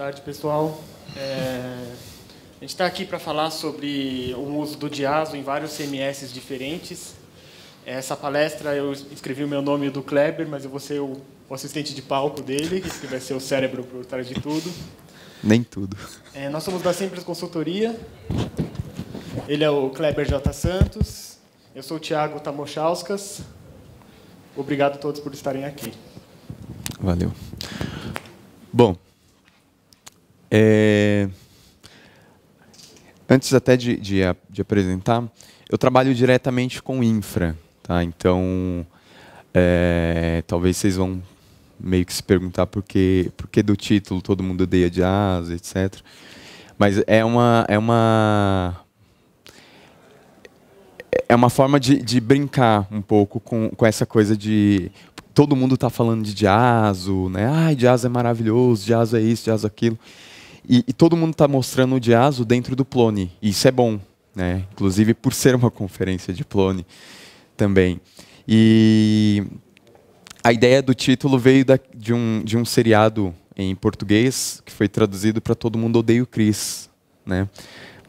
tarde, pessoal. É... A gente está aqui para falar sobre o uso do diazo em vários CMS diferentes. Essa palestra eu escrevi o meu nome do Kleber, mas eu vou ser o assistente de palco dele, que vai ser o cérebro por trás de tudo. Nem tudo. É, nós somos da Simples Consultoria. Ele é o Kleber J. Santos. Eu sou o Tiago Tamochauskas. Obrigado a todos por estarem aqui. Valeu. Bom, é... Antes até de, de, de, apresentar, eu trabalho diretamente com infra, tá? Então, é... talvez vocês vão meio que se perguntar por que, por que do título todo mundo odeia jazz, etc. Mas é uma, é uma é uma forma de, de, brincar um pouco com, com essa coisa de todo mundo está falando de jazz, né? Ai, jazz é maravilhoso, jazz é isso, jazz é aquilo. E, e todo mundo está mostrando o Diazo dentro do Plone. E isso é bom, né? Inclusive por ser uma conferência de Plone também. E a ideia do título veio da, de, um, de um seriado em português que foi traduzido para Todo Mundo Odeia o Chris, né?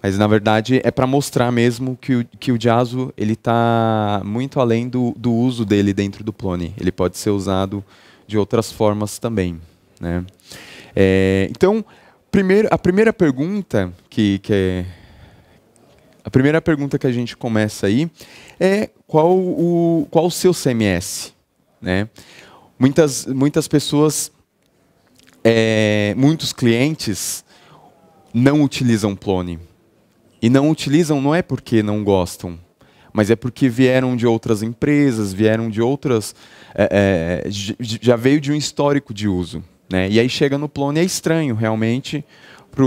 Mas na verdade é para mostrar mesmo que o, que o Jazzo ele está muito além do, do uso dele dentro do Plone. Ele pode ser usado de outras formas também, né? É, então Primeiro, a primeira pergunta que, que é a primeira pergunta que a gente começa aí é qual o, qual o seu CMS? Né? Muitas, muitas pessoas, é, muitos clientes não utilizam Plone. E não utilizam não é porque não gostam, mas é porque vieram de outras empresas, vieram de outras. É, é, já veio de um histórico de uso. Né? E aí chega no Plone é estranho realmente para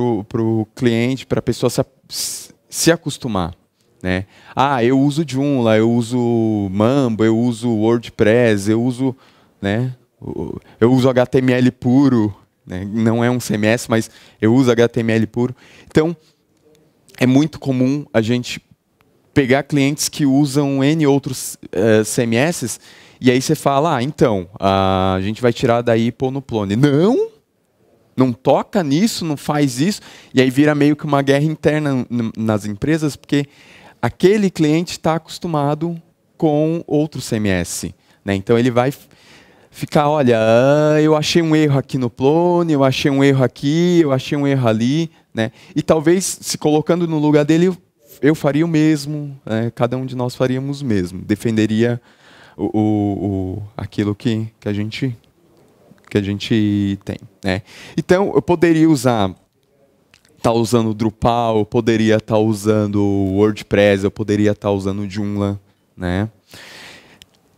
o cliente, para a pessoa se, se acostumar. Né? Ah, eu uso Joomla, eu uso Mambo, eu uso WordPress, eu uso, né? Eu uso HTML puro, né? não é um CMS, mas eu uso HTML puro. Então, é muito comum a gente pegar clientes que usam N outros uh, eh, CMS e aí você fala, ah, então, a gente vai tirar daí e pôr no Plone Não! Não toca nisso, não faz isso. E aí vira meio que uma guerra interna nas empresas, porque aquele cliente está acostumado com outro CMS. Né? Então ele vai ficar, olha, ah, eu achei um erro aqui no plone, eu achei um erro aqui, eu achei um erro ali, né? E talvez se colocando no lugar dele, eu faria o mesmo, né? cada um de nós faríamos o mesmo, defenderia o, o, o aquilo que, que a gente que a gente tem, né? Então eu poderia usar tá usando Drupal, eu poderia estar tá usando WordPress, eu poderia estar tá usando Joomla, né?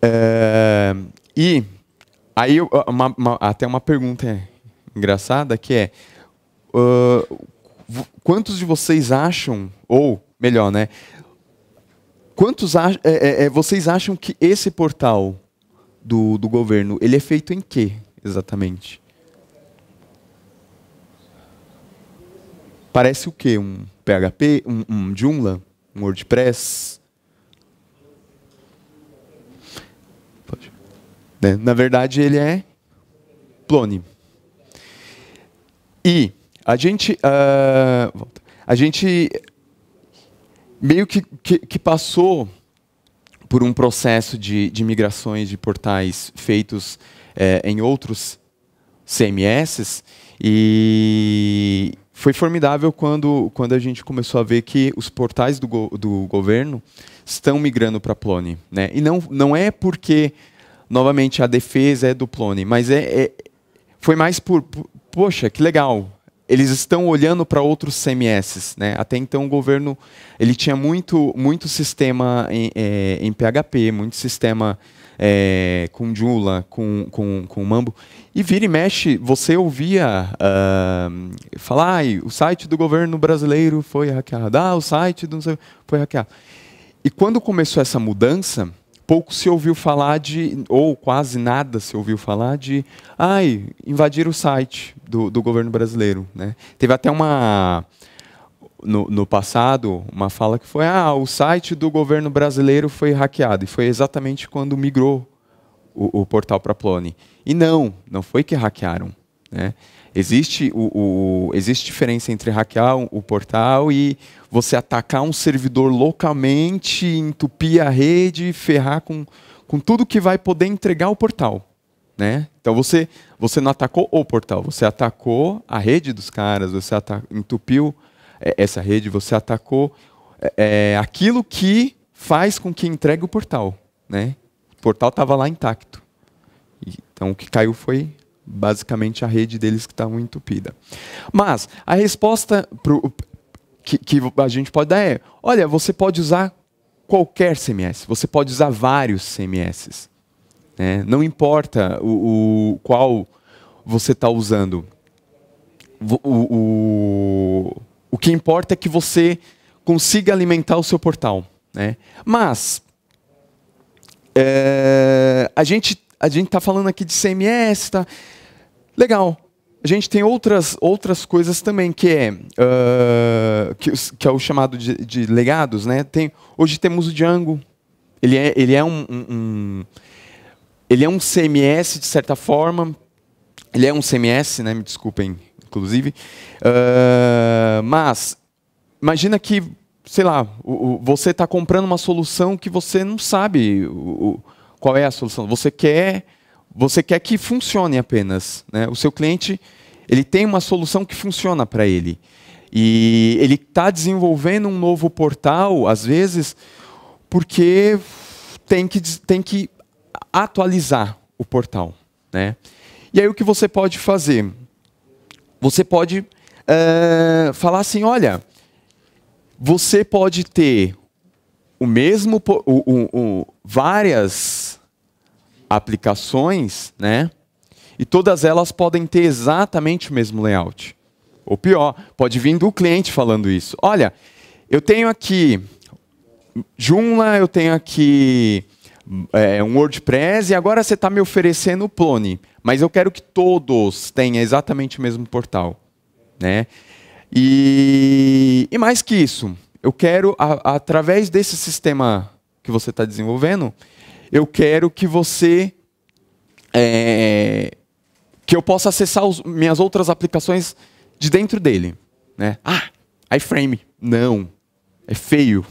É, e aí ah, uma, uma, até uma pergunta engraçada que é uh, quantos de vocês acham ou melhor, né? Quantos é, é, é, vocês acham que esse portal do, do governo ele é feito em quê exatamente? Parece o quê? Um PHP, um, um Joomla, um WordPress? Né? Na verdade, ele é Plone. E a gente, uh, a gente meio que, que, que passou por um processo de, de migrações de portais feitos é, em outros CMS e foi formidável quando, quando a gente começou a ver que os portais do, go, do governo estão migrando para Plone. Né? E não, não é porque, novamente, a defesa é do Plone, mas é, é foi mais por, por, poxa, que legal, eles estão olhando para outros CMS. Né? Até então o governo ele tinha muito, muito sistema em, é, em PHP, muito sistema é, com Joomla, com, com, com Mambo. E vira e mexe, você ouvia uh, falar, ah, o site do governo brasileiro foi hackeado, ah, o site do foi hackeado. E quando começou essa mudança, pouco se ouviu falar de, ou quase nada se ouviu falar de, ai, invadir o site do, do governo brasileiro. Né? Teve até uma, no, no, passado, uma fala que foi, ah, o site do governo brasileiro foi hackeado. E foi exatamente quando migrou o, o portal para Plone. E não, não foi que hackearam. Né? Existe, o, o, existe diferença entre hackear o portal e você atacar um servidor localmente, entupir a rede, ferrar com, com tudo que vai poder entregar o portal. Né? Então você, você não atacou o portal, você atacou a rede dos caras, você entupiu é, essa rede, você atacou é, é, aquilo que faz com que entregue o portal. Né? O portal estava lá intacto. Então o que caiu foi basicamente a rede deles que está muito entupida. Mas a resposta pro, que, que a gente pode dar é: olha, você pode usar qualquer CMS, você pode usar vários CMS. Né? Não importa o, o qual você está usando. O, o, o que importa é que você consiga alimentar o seu portal. Né? Mas é, a gente a gente está falando aqui de CMS, tá? Legal. A gente tem outras, outras coisas também, que é, uh, que, que, é o chamado de, de, legados. Né? Tem, hoje temos o Django. Ele é, ele é um, um, um ele é um CMS, de certa forma. Ele é um CMS, né? me desculpem, inclusive. Uh, mas, imagina que, sei lá, o, o, você está comprando uma solução que você não sabe o, qual é a solução. Você quer você quer que funcione apenas. Né? O seu cliente ele tem uma solução que funciona para ele. E ele está desenvolvendo um novo portal, às vezes, porque tem que, tem que atualizar o portal. Né? E aí o que você pode fazer? Você pode uh, falar assim, olha, você pode ter o mesmo, o, o, o várias aplicações, né? E todas elas podem ter exatamente o mesmo layout. Ou pior, pode vir do cliente falando isso. Olha, eu tenho aqui Joomla, eu tenho aqui é, um WordPress e agora você está me oferecendo o Plone, mas eu quero que todos tenham exatamente o mesmo portal, né? E, e mais que isso, eu quero a, através desse sistema que você está desenvolvendo, eu quero que você. É, que eu possa acessar minhas outras aplicações de dentro dele. Né? Ah, iframe. Não. É feio.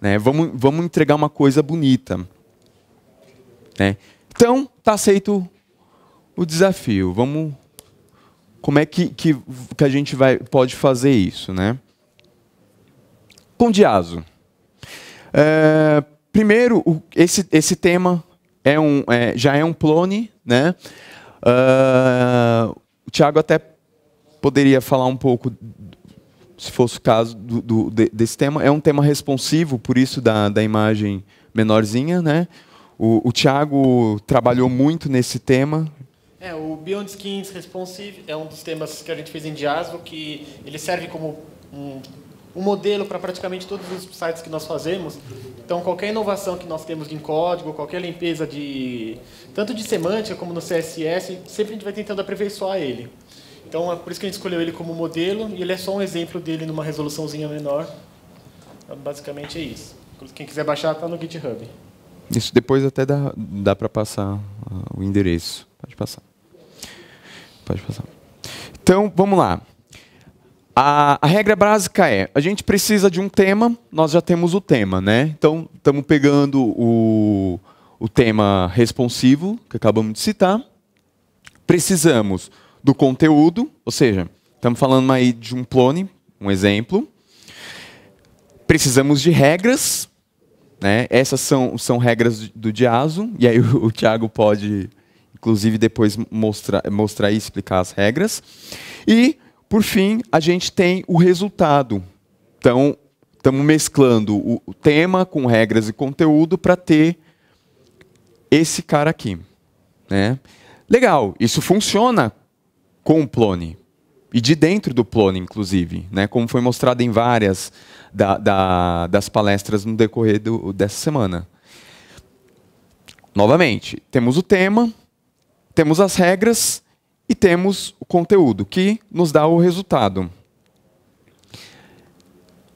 Né? Vamos, vamos entregar uma coisa bonita. Né? Então, está aceito o desafio. Vamos. Como é que, que, que a gente vai, pode fazer isso? Né? Com Diaso. É, Primeiro, o, esse, esse tema é um, é, já é um plone, né? Uh, o Tiago até poderia falar um pouco, se fosse o caso, do, do, desse tema. É um tema responsivo, por isso da, da imagem menorzinha, né? O, o Tiago trabalhou muito nesse tema. É, o Beyond Skins Responsive é um dos temas que a gente fez em Diasmo, que ele serve como um um modelo para praticamente todos os sites que nós fazemos. Então, qualquer inovação que nós temos em código, qualquer limpeza de tanto de semântica como no CSS, sempre a gente vai tentando aperfeiçoar ele. Então, é por isso que a gente escolheu ele como modelo e ele é só um exemplo dele numa resoluçãozinha menor. Então, basicamente é isso. Quem quiser baixar, está no GitHub. Isso depois até dá, dá para passar ah, o endereço. Pode passar. Pode passar. Então, vamos lá. A, a, regra básica é: a gente precisa de um tema, nós já temos o tema, né? Então, estamos pegando o, o tema responsivo, que acabamos de citar. Precisamos do conteúdo, ou seja, estamos falando aí de um plone um exemplo. Precisamos de regras, né? essas são, são regras do Diaso, e aí o, o Tiago pode, inclusive, depois mostrar, mostrar e explicar as regras. E por fim, a gente tem o resultado. Então, estamos mesclando o tema com regras e conteúdo para ter esse cara aqui. Né? Legal, isso funciona com o Plone. E de dentro do Plone, inclusive, né? como foi mostrado em várias da, da, das palestras no decorrer do, dessa semana. Novamente, temos o tema, temos as regras e temos o conteúdo, que nos dá o resultado.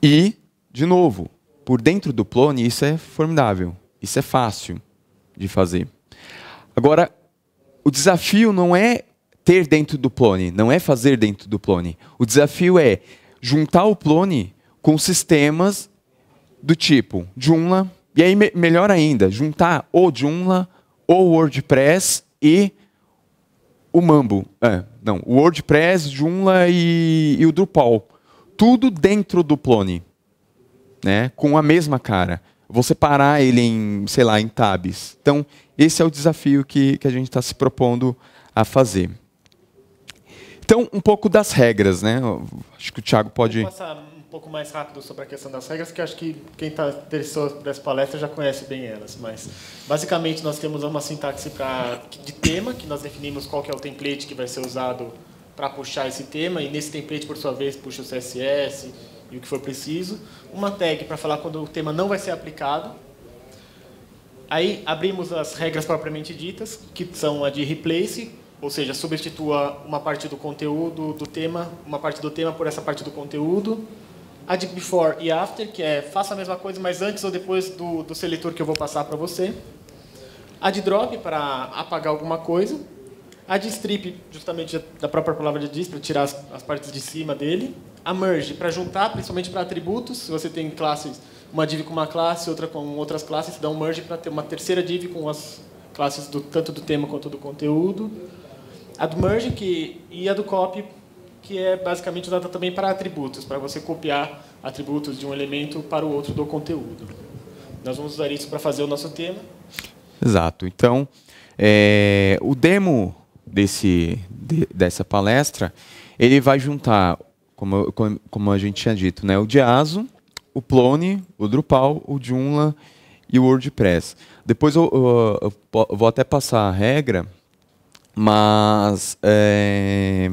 E, de novo, por dentro do Plone, isso é formidável. Isso é fácil de fazer. Agora, o desafio não é ter dentro do Plone, não é fazer dentro do Plone. O desafio é juntar o Plone com sistemas do tipo Joomla, e aí me melhor ainda, juntar o Joomla, o WordPress e o Mambo, é, não, o WordPress, Joomla e, e, o Drupal. Tudo dentro do Plone, né? Com a mesma cara. Você parar ele em, sei lá, em tabs. Então, esse é o desafio que, que a gente está se propondo a fazer. Então, um pouco das regras, né? Acho que o Thiago pode. Vou passar pouco mais rápido sobre a questão das regras, que acho que quem está interessado por essa palestra já conhece bem elas. Mas, basicamente, nós temos uma sintaxe pra, de tema, que nós definimos qual que é o template que vai ser usado para puxar esse tema, e nesse template, por sua vez, puxa o CSS e o que for preciso. Uma tag para falar quando o tema não vai ser aplicado. Aí abrimos as regras propriamente ditas, que são a de replace, ou seja, substitua uma parte do conteúdo do tema, uma parte do tema por essa parte do conteúdo a de before e after, que é faça a mesma coisa, mas antes ou depois do, do seletor que eu vou passar para você. A de drop, para apagar alguma coisa. A de strip, justamente da própria palavra de diz, para tirar as, as, partes de cima dele. A merge, para juntar, principalmente para atributos. Se você tem classes, uma div com uma classe, outra com outras classes, você dá um merge para ter uma terceira div com as classes do, tanto do tema quanto do conteúdo. A do merge que, e a do copy, que é basicamente usada também para atributos, para você copiar atributos de um elemento para o outro do conteúdo. Nós vamos usar isso para fazer o nosso tema. Exato. Então, é, o demo desse, de, dessa palestra, ele vai juntar, como, como, como, a gente tinha dito, né, o Diazo, o Plone, o Drupal, o Joomla e o WordPress. Depois eu, eu, eu vou até passar a regra, mas... É,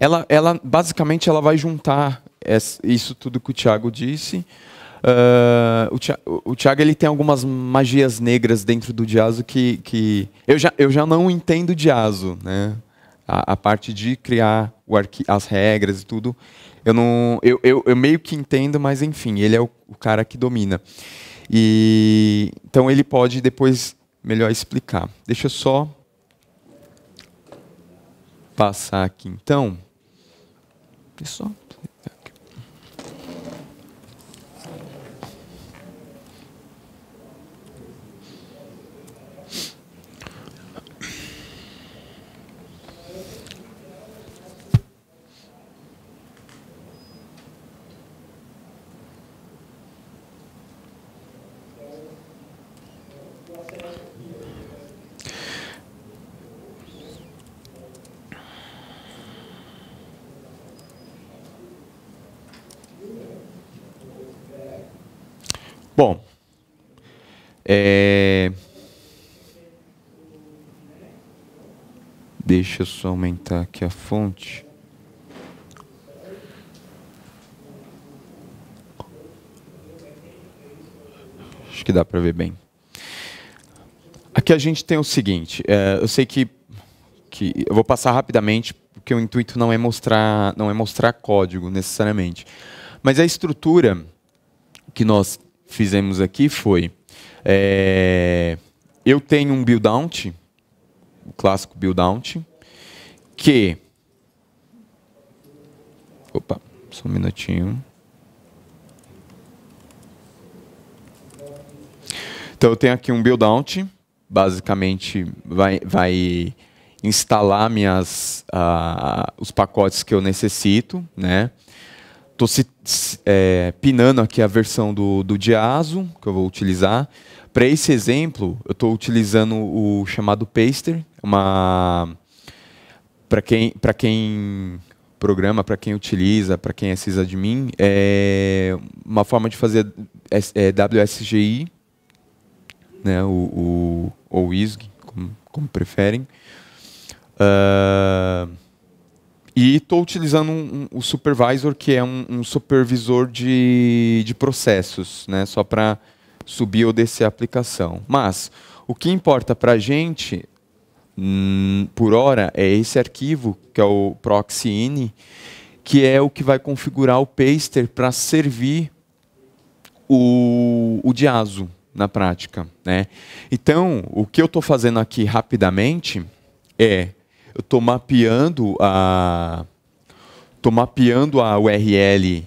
ela, ela basicamente ela vai juntar isso tudo que o Tiago disse. Uh, o, Tiago ele tem algumas magias negras dentro do Diazo que, que eu, já, eu já não entendo Diazo, né? A, a, parte de criar as regras e tudo, eu não, eu, eu, eu, meio que entendo, mas enfim, ele é o, o cara que domina. E então ele pode depois melhor explicar. Deixa eu só passar aqui, então só. É... Deixa eu só aumentar aqui a fonte. Acho que dá para ver bem. Aqui a gente tem o seguinte. É, eu sei que, que eu vou passar rapidamente porque o intuito não é mostrar não é mostrar código necessariamente, mas a estrutura que nós fizemos aqui foi é, eu tenho um build out, o clássico build out, que. Opa, só um minutinho. Então eu tenho aqui um build out, basicamente vai, vai instalar minhas, uh, os pacotes que eu necessito, né? Estou é, pinando aqui a versão do, do Diazo, que eu vou utilizar. Para esse exemplo, eu estou utilizando o chamado Paster, uma para quem para quem programa, para quem utiliza, para quem é sysadmin, é uma forma de fazer é WSGI, né, o, o ou ISG, como, como preferem. Uh, e estou utilizando um, um, o Supervisor, que é um, um supervisor de, de processos, né? só para subir ou descer a aplicação. Mas o que importa para a gente, hum, por hora, é esse arquivo, que é o proxyini, que é o que vai configurar o paster para servir o, o na prática. Né? Então, o que eu estou fazendo aqui rapidamente é eu tô mapeando a tô mapeando a URL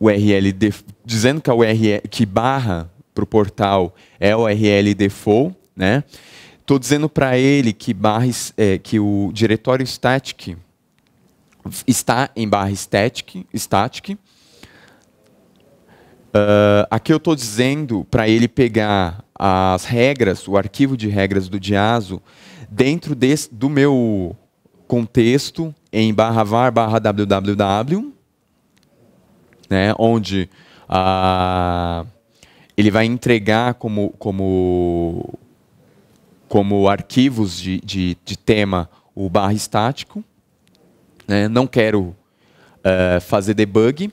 URL def, dizendo que a URL que barra para o portal é a URL default, né? Tô dizendo para ele que barra é, que o diretório static está em barra static, static. Uh, aqui eu estou dizendo para ele pegar as regras, o arquivo de regras do Diaso dentro desse, do meu contexto em barra var barra www, né, onde ah, ele vai entregar como, como, como arquivos de, de, de tema o barra estático. Né, não quero uh, fazer debug,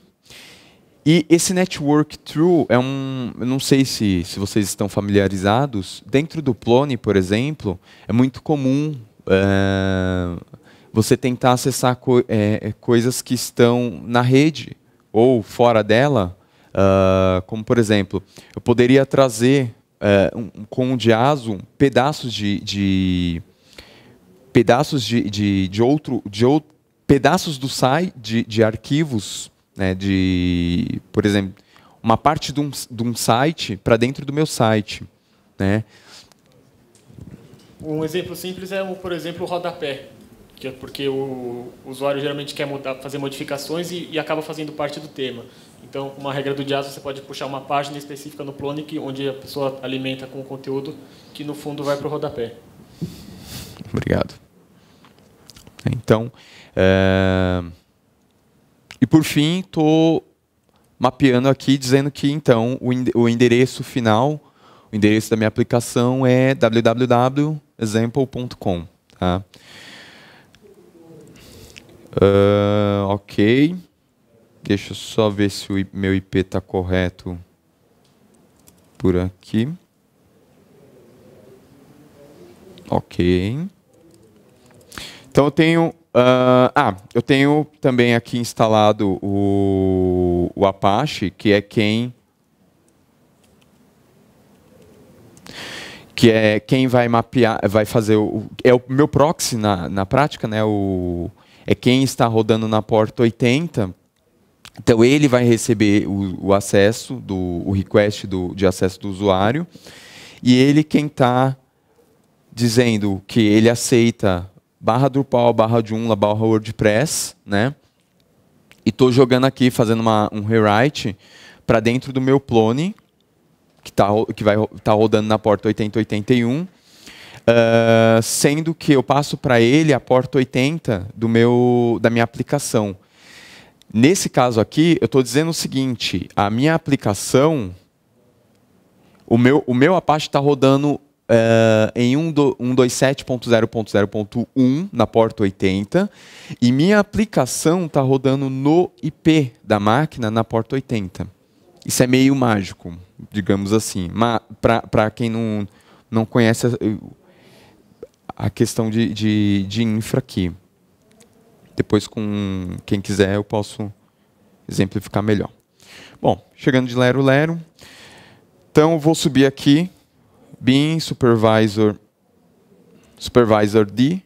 e esse network true é um. Eu não sei se, se vocês estão familiarizados. Dentro do Plone, por exemplo, é muito comum eh, você tentar acessar co é, coisas que estão na rede ou fora dela. Uh, como, por exemplo, eu poderia trazer uh, um, com o diaso pedaços de, de pedaços de, de, de outro. De outro pedaços do site de, de arquivos né, de, por exemplo, uma parte de um, de um site para dentro do meu site. Né? Um exemplo simples é, o, por exemplo, o rodapé, que é porque o usuário geralmente quer mudar, fazer modificações e, e, acaba fazendo parte do tema. Então, uma regra do Jazz, você pode puxar uma página específica no Plonic, onde a pessoa alimenta com conteúdo que, no fundo, vai para o rodapé. Obrigado. Então, uh... E por fim, estou mapeando aqui dizendo que então o endereço final, o endereço da minha aplicação é www.example.com. Tá? Uh, ok. Deixa eu só ver se o meu IP está correto por aqui. Ok. Então eu tenho Uh, ah, eu tenho também aqui instalado o, o Apache, que é quem que é quem vai mapear, vai fazer o é o meu proxy na, na prática, né? O é quem está rodando na porta 80. Então ele vai receber o, o acesso do o request do, de acesso do usuário e ele quem está dizendo que ele aceita barra Drupal, barra Joomla, barra WordPress, né? E estou jogando aqui, fazendo uma, um rewrite para dentro do meu plone, que, tá, que vai tá rodando na porta 8081, uh, ah, sendo que eu passo para ele a porta 80 do meu, da minha aplicação. Nesse caso aqui, eu estou dizendo o seguinte, a minha aplicação, o meu, o meu Apache está rodando uh, em 127.0.0.1 na porta 80 e minha aplicação está rodando no IP da máquina na porta 80. Isso é meio mágico, digamos assim. Para quem não, não conhece a, eh, a questão de, de, de infra aqui. Depois, com quem quiser, eu posso exemplificar melhor. Bom, chegando de Lero Lero. Então, eu vou subir aqui being supervisor supervisor d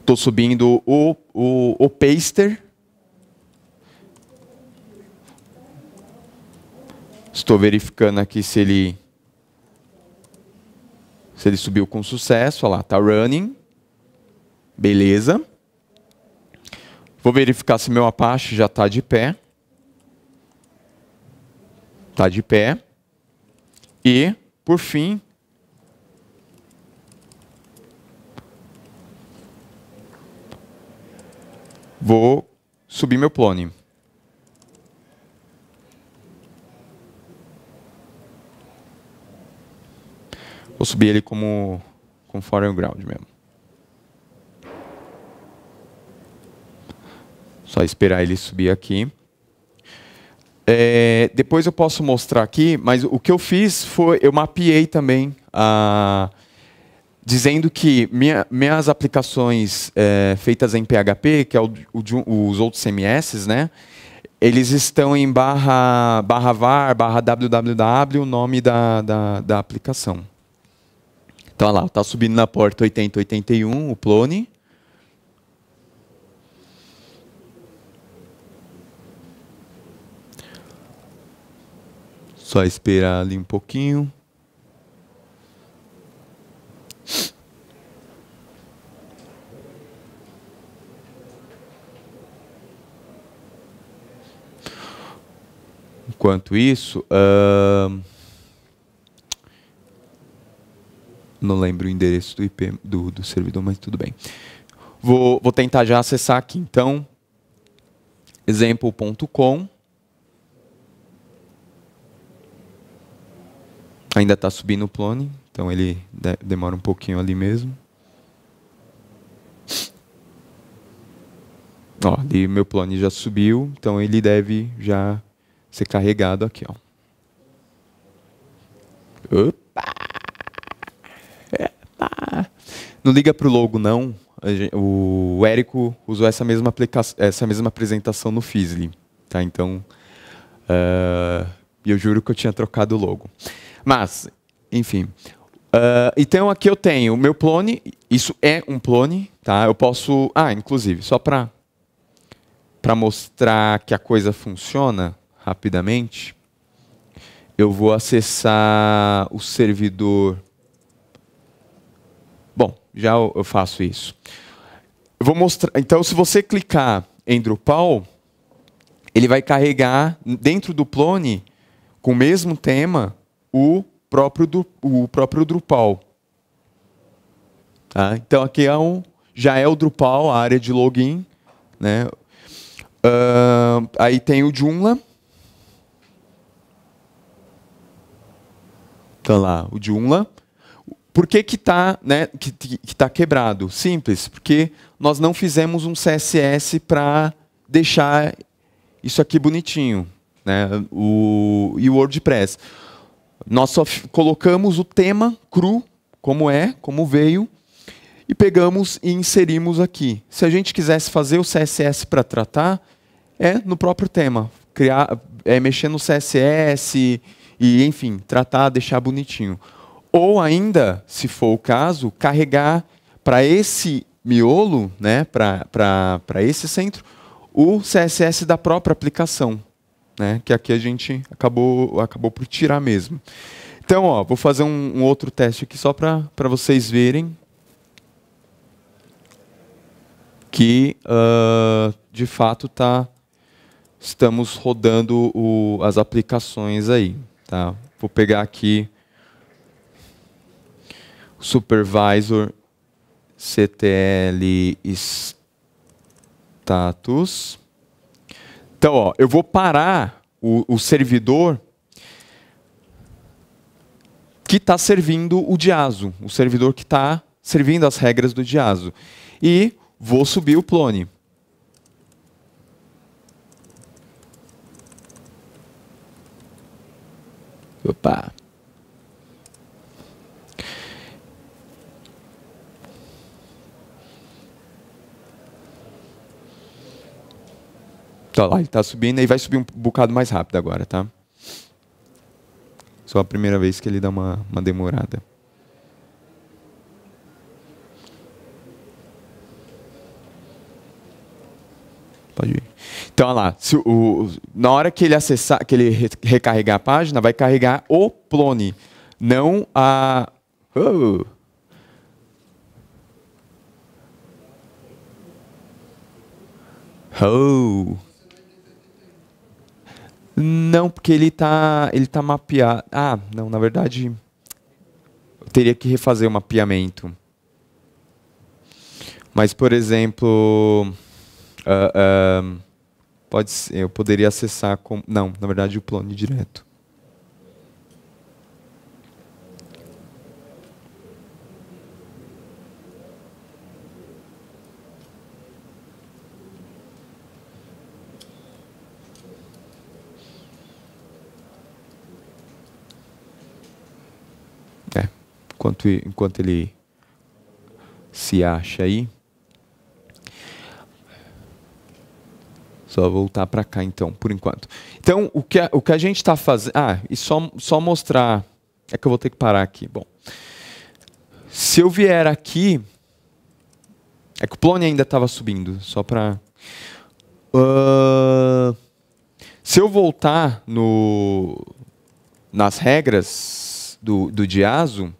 Estou subindo o, o, o paster. Estou verificando aqui se ele se ele subiu com sucesso. Olha lá, está running. Beleza. Vou verificar se meu Apache já está de pé está de pé. E, por fim, vou subir meu plone Vou subir ele como, como ground mesmo. Só esperar ele subir aqui. É, depois eu posso mostrar aqui, mas o que eu fiz foi, eu mapeei também, dizendo que minha, minhas aplicações é, feitas em PHP, que é o, o, os outros CMS, né? Eles estão em barra, barra var, barra www, o nome da, da, da aplicação. Então, olha lá, está subindo na porta 8081, o Plone. Só esperar ali um pouquinho. Enquanto isso, uh... não lembro o endereço do IP do, do servidor, mas tudo bem. Vou, vou tentar já acessar aqui então, exemplo.com. Ainda está subindo o plone, então ele demora um pouquinho ali mesmo. Ó, ali meu Plone já subiu, então ele deve já ser carregado aqui, ó. Opa! Epa! Não liga para o logo, não. O Érico usou essa mesma, essa mesma apresentação no Fizzly. Tá? Então, uh, eu juro que eu tinha trocado o logo. Mas, enfim. Uh, então aqui eu tenho o meu plone, isso é um plone, tá? Eu posso, ah, inclusive, só para para mostrar que a coisa funciona rapidamente, eu vou acessar o servidor. Bom, já eu faço isso. Eu vou mostrar. Então, se você clicar em Drupal, ele vai carregar dentro do Plone com o mesmo tema o próprio, o próprio Drupal. Tá? Então aqui é um, já é o Drupal, a área de login. Né? Uh, aí tem o Joomla. Então lá, o Joomla. Por que que está né, que, que tá quebrado? Simples, porque nós não fizemos um CSS para deixar isso aqui bonitinho, né? O e o WordPress. Nós só colocamos o tema cru, como é, como veio, e pegamos e inserimos aqui. Se a gente quisesse fazer o CSS para tratar, é no próprio tema. Criar, é mexer no CSS e, enfim, tratar, deixar bonitinho. Ou ainda, se for o caso, carregar para esse miolo, né, para esse centro, o CSS da própria aplicação né? Que aqui a gente acabou, acabou por tirar mesmo. Então, ó, vou fazer um, um outro teste aqui só para vocês verem que uh, de fato tá estamos rodando o, as aplicações aí, tá? Vou pegar aqui o supervisor CTL status então, ó, eu vou parar o, o servidor que está servindo o diazo, o servidor que está servindo as regras do diazo. E vou subir o plone. Opa! Tá lá, ele está subindo e vai subir um bocado mais rápido agora, tá? Só a primeira vez que ele dá uma, uma demorada. Pode ir. Então, olha lá. Se, o, na hora que ele acessar, que ele recarregar a página, vai carregar o Plone, não a. Uh, oh. Oh. Não, porque ele está ele tá mapeado. Ah, não, na verdade, eu teria que refazer o mapeamento. Mas, por exemplo, uh, uh, pode ser, eu poderia acessar com. Não, na verdade, o plano direto. enquanto, enquanto ele se acha aí. Só voltar para cá então, por enquanto. Então, o que a, o que a gente está fazendo. Ah, e só, só mostrar. É que eu vou ter que parar aqui. Bom. Se eu vier aqui. É que o Plone ainda estava subindo, só para. Uh, ah, se eu voltar no, nas regras do, do Diazo,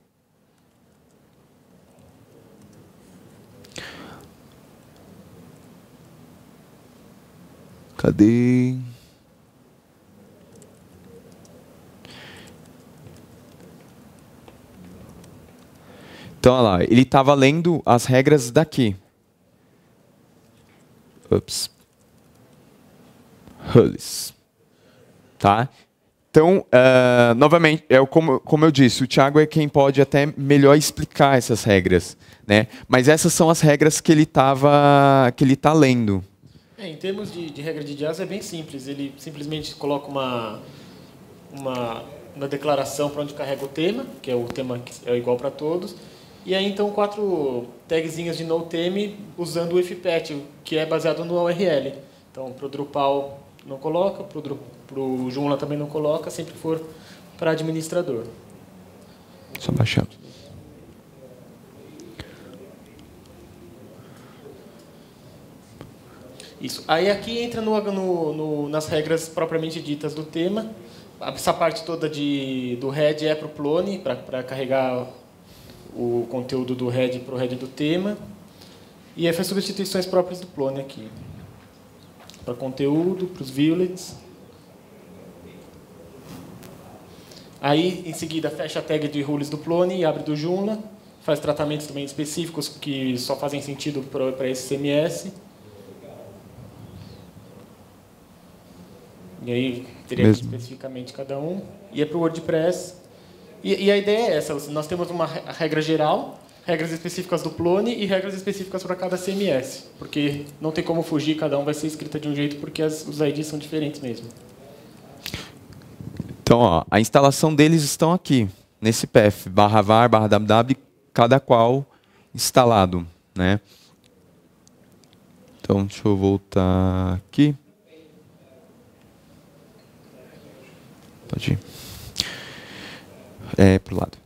Cadê? Então, olha lá, ele estava lendo as regras daqui. Ups. Hulles. Tá? Então, uh, novamente, é como, como eu disse, o Tiago é quem pode até melhor explicar essas regras. Né? Mas essas são as regras que ele estava que ele está lendo. É, em termos de, de, regra de jazz é bem simples. Ele simplesmente coloca uma, uma, uma declaração para onde carrega o tema, que é o tema que é igual para todos. E aí então quatro tagzinhas de no theme usando o fpet, que é baseado no URL. Então para o Drupal não coloca, para o Joomla também não coloca, sempre for para administrador. Só baixamos. Isso. Aí aqui entra no, no, no, nas regras propriamente ditas do tema. Essa parte toda de, do head é para o Plone, para carregar o conteúdo do head para o head do tema. E aí faz substituições próprias do plone aqui. Para conteúdo, para os violets. Aí, em seguida, fecha a tag de rules do plone e abre do Joomla. Faz tratamentos também específicos que só fazem sentido para esse CMS. E aí teria Mesmo. que especificamente cada um. E é para o WordPress. E, e, a ideia é essa: nós temos uma regra geral, regras específicas do Plone e regras específicas para cada CMS, porque não tem como fugir, cada um vai ser escrita de um jeito, porque as, os IDs são diferentes mesmo. Então, ó, a instalação deles estão aqui, nesse path, barra var, barra www, cada qual instalado. Né? Então, deixa eu voltar aqui. Pode ir. É, pro lado.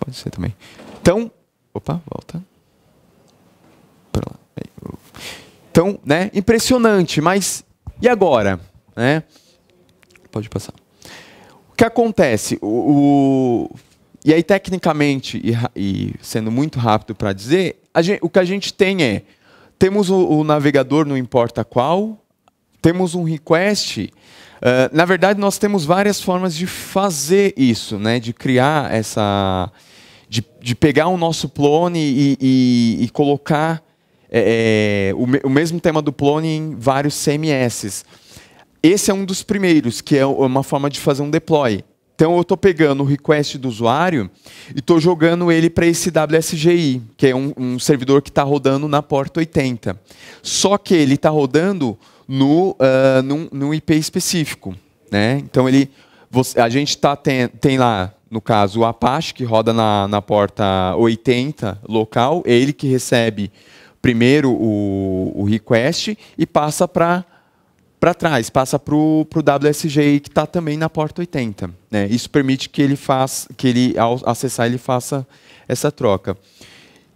Pode ser também. Então, opa, volta. Pra lá. É, então, né, impressionante, mas e agora? Né? Pode passar. O que acontece? O, o e aí, tecnicamente, e, e sendo muito rápido para dizer, gente, o que a gente tem é, temos o, o navegador, não importa qual, temos um request. Uh, na verdade, nós temos várias formas de fazer isso, né? De criar essa. De, de pegar o nosso plone e, e, e colocar é, o, o, mesmo tema do plone em vários CMS. Esse é um dos primeiros, que é, é uma forma de fazer um deploy. Então, eu estou pegando o request do usuário e estou jogando ele para esse WSGI, que é um, um servidor que está rodando na porta 80. Só que ele está rodando no, uh, num, num, IP específico. Né? Então, ele, você, a gente tá, tem, tem lá, no caso, o Apache, que roda na, na porta 80 local, ele que recebe primeiro o, o request e passa para para trás, passa para o WSGI que está também na porta 80. Né? Isso permite que ele faça, que ele ao acessar ele faça essa troca.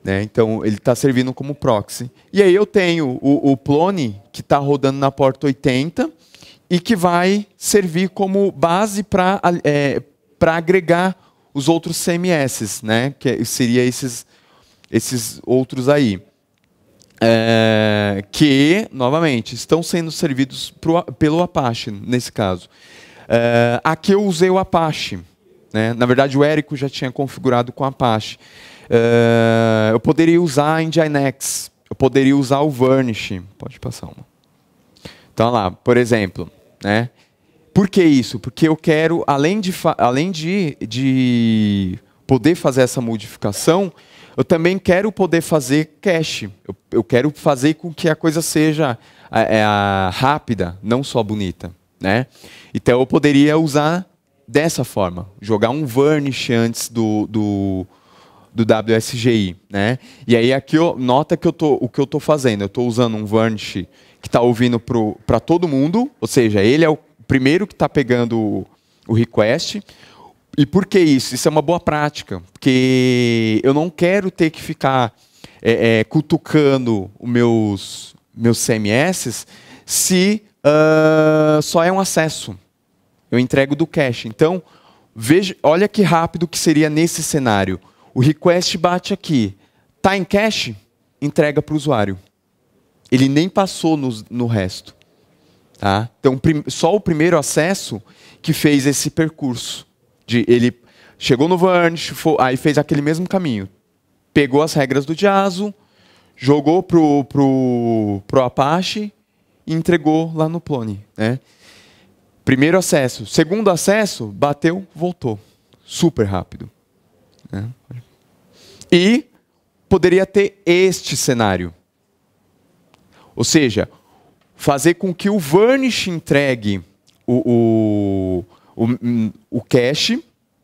Né? Então, ele está servindo como proxy. E aí eu tenho o, o Plone, que está rodando na porta 80 e que vai servir como base para é, agregar os outros CMS, né? que é, seria esses, esses outros aí. É, que, novamente, estão sendo servidos pro, pelo Apache, nesse caso. É, aqui eu usei o Apache. Né? Na verdade, o Érico já tinha configurado com o Apache. Eh, eu poderia usar a Nginx, eu poderia usar o Varnish. Pode passar uma. Então, lá, por exemplo, né? Por que isso? Porque eu quero, além de, além de, de poder fazer essa modificação, eu também quero poder fazer cache. Eu, eu quero fazer com que a coisa seja é, rápida, não só bonita. Né? Então eu poderia usar dessa forma, jogar um varnish antes do, do, do WSGI, né? E aí aqui eu, nota que eu tô, o que eu estou fazendo, eu estou usando um Varnish que está ouvindo para todo mundo, ou seja, ele é o primeiro que está pegando o, o request. E por que isso? Isso é uma boa prática, porque eu não quero ter que ficar é, é, cutucando os meus, meus CMS se uh, só é um acesso. Eu entrego do cache. Então, veja, olha que rápido que seria nesse cenário. O request bate aqui. Está em cache? Entrega para o usuário. Ele nem passou no, no resto. Tá? Então, só o primeiro acesso que fez esse percurso. De, ele chegou no Varnish, aí fez aquele mesmo caminho. Pegou as regras do Jaso, jogou pro, pro, pro Apache e entregou lá no Plone. Né? Primeiro acesso. Segundo acesso, bateu, voltou. Super rápido. É, e poderia ter este cenário. Ou seja, fazer com que o Varnish entregue o, o, o, hum, o cache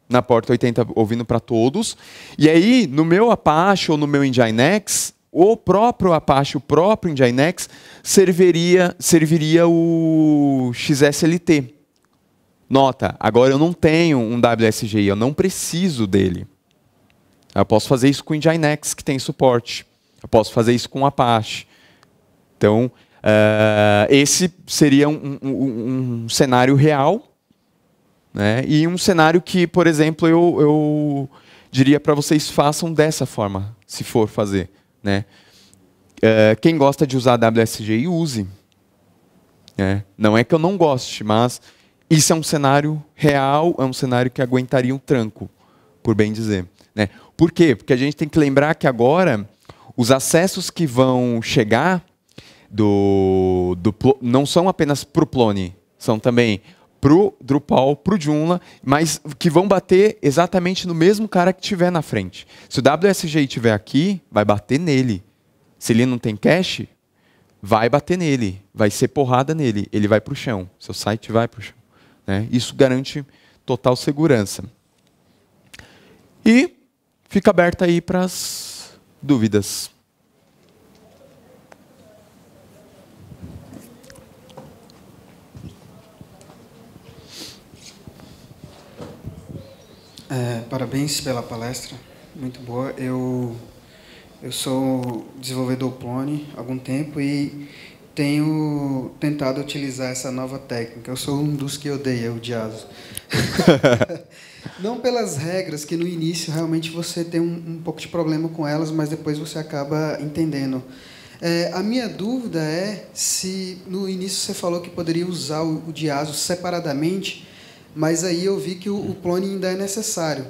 na porta 80 ouvindo para todos. E aí, no meu Apache ou no meu Nginx, o próprio Apache, o próprio Nginx, serviria, serviria o XSLT. Nota, agora eu não tenho um WSGI, eu não preciso dele. Eu posso fazer isso com o Nginx, que tem suporte. Eu posso fazer isso com Apache. Então, uh, esse seria um, um, um, cenário real. Né? E um cenário que, por exemplo, eu, eu diria para vocês façam dessa forma, se for fazer. Né? Uh, quem gosta de usar WSG, use. É. Não é que eu não goste, mas isso é um cenário real, é um cenário que aguentaria um tranco, por bem dizer. Né? Por quê? Porque a gente tem que lembrar que agora os acessos que vão chegar do, do não são apenas para o Plone, são também para o Drupal, para o Joomla, mas que vão bater exatamente no mesmo cara que tiver na frente. Se o WSG estiver aqui, vai bater nele. Se ele não tem cache, vai bater nele, vai ser porrada nele, ele vai para o chão, seu site vai para o chão. Né? Isso garante total segurança. E fica aberta aí para as dúvidas. É, parabéns pela palestra, muito boa. Eu, eu sou desenvolvedor Plone há algum tempo e tenho tentado utilizar essa nova técnica. Eu sou um dos que odeia o diazo. Não pelas regras, que no início realmente você tem um, um pouco de problema com elas, mas depois você acaba entendendo. É, a minha dúvida é se no início você falou que poderia usar o, o diazo separadamente, mas aí eu vi que o, o plone ainda é necessário.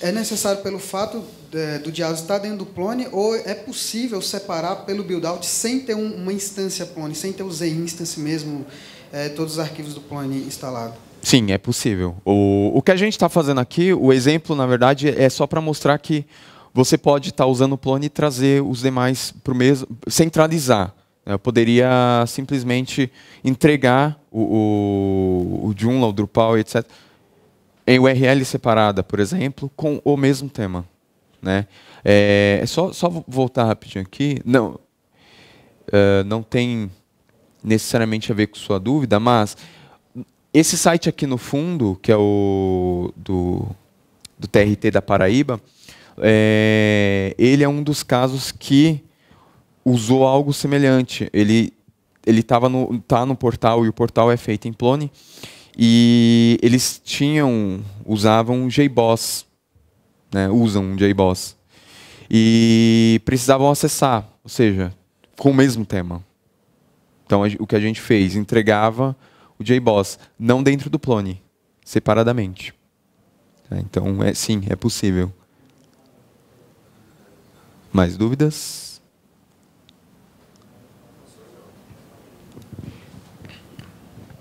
É necessário pelo fato é, de, do diazo estar dentro do plone ou é possível separar pelo buildout sem ter um, uma instância plone, sem ter o z-instance mesmo, é, todos os arquivos do plone instalado? Sim, é possível. O, o que a gente está fazendo aqui, o exemplo, na verdade, é só para mostrar que você pode estar tá usando o plone e trazer os demais para o mesmo. centralizar. Né? Eu poderia simplesmente entregar o, o, o Joomla, o Drupal, etc., em URL separada, por exemplo, com o mesmo tema. Né? É, é só, só voltar rapidinho aqui. Não, uh, não tem necessariamente a ver com sua dúvida, mas esse site aqui no fundo, que é o do, do TRT da Paraíba, é, ele é um dos casos que usou algo semelhante. Ele ele estava no tá no portal e o portal é feito em Plone e eles tinham usavam JBoss, né? Usam JBoss e precisavam acessar, ou seja, com o mesmo tema. Então a, o que a gente fez entregava o JBoss, não dentro do Plone, separadamente. Tá, então, é, sim, é possível. Mais dúvidas?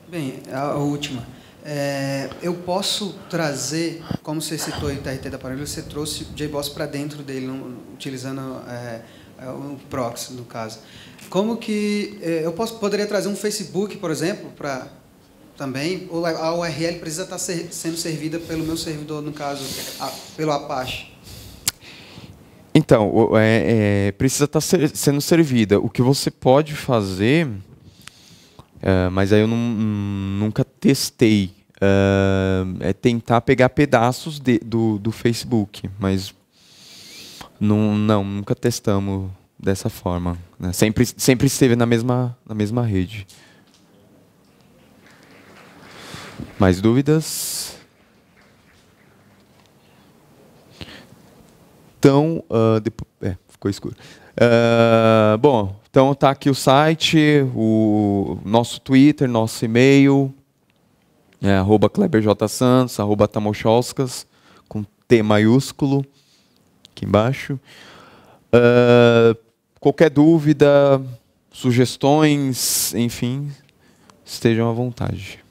Bem, a última. É, eu posso trazer, como você citou o TRT da Paraíba, você trouxe o JBoss para dentro dele, utilizando é, é o proxy, no caso. Como que é, eu posso, poderia trazer um Facebook, por exemplo, para também, ou a URL precisa estar tá ser, sendo servida pelo meu servidor, no caso, a, pelo Apache? Então, é, é, precisa estar tá ser, sendo servida. O que você pode fazer, é, mas aí eu não, nunca testei, é, é tentar pegar pedaços de, do, do Facebook, mas não, não, nunca testamos dessa forma. Né? Sempre, sempre esteve na mesma, na mesma rede. Mais dúvidas? Então, uh, ah, depois, é, ficou escuro. Uh, bom, então está aqui o site, o nosso Twitter, nosso e-mail, é, arroba kleberjsantos, arroba tamochauskas, com T maiúsculo, aqui embaixo. Uh, qualquer dúvida, sugestões, enfim, estejam à vontade.